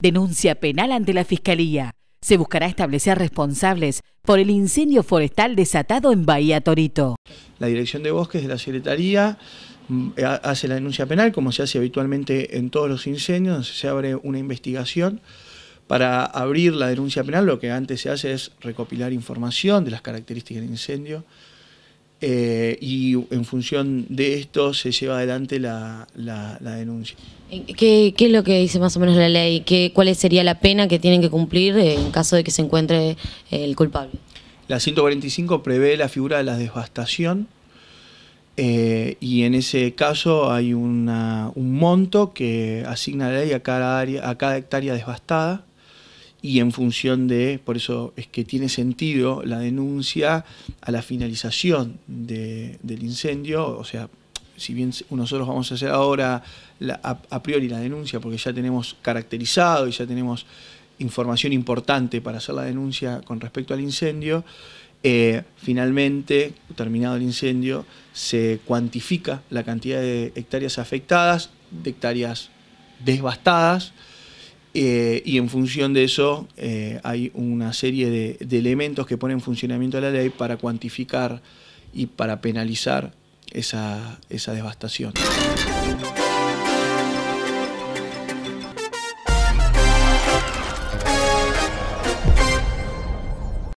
Denuncia penal ante la Fiscalía. Se buscará establecer responsables por el incendio forestal desatado en Bahía Torito. La Dirección de Bosques de la Secretaría mm, hace la denuncia penal, como se hace habitualmente en todos los incendios, se abre una investigación para abrir la denuncia penal, lo que antes se hace es recopilar información de las características del incendio, eh, y en función de esto se lleva adelante la, la, denuncia. ¿Qué, es lo que dice más o menos la ley? ¿Cuál sería la pena que tienen que cumplir en caso de que se encuentre eh, el culpable? La 145 prevé la figura de la desvastación eh, y en ese caso hay un monto que asigna la ley a cada, a cada hectárea devastada y en función de, por eso es que tiene sentido la denuncia a la finalización del incendio, o sea, si bien nosotros vamos a hacer ahora a, priori la denuncia, porque ya tenemos caracterizado y ya tenemos información importante para hacer la denuncia con respecto al incendio, eh, finalmente, terminado el incendio, se cuantifica la cantidad de hectáreas afectadas, de hectáreas devastadas, eh, y en función de eso eh, hay una serie de, elementos que ponen en funcionamiento la ley para cuantificar y para penalizar esa devastación.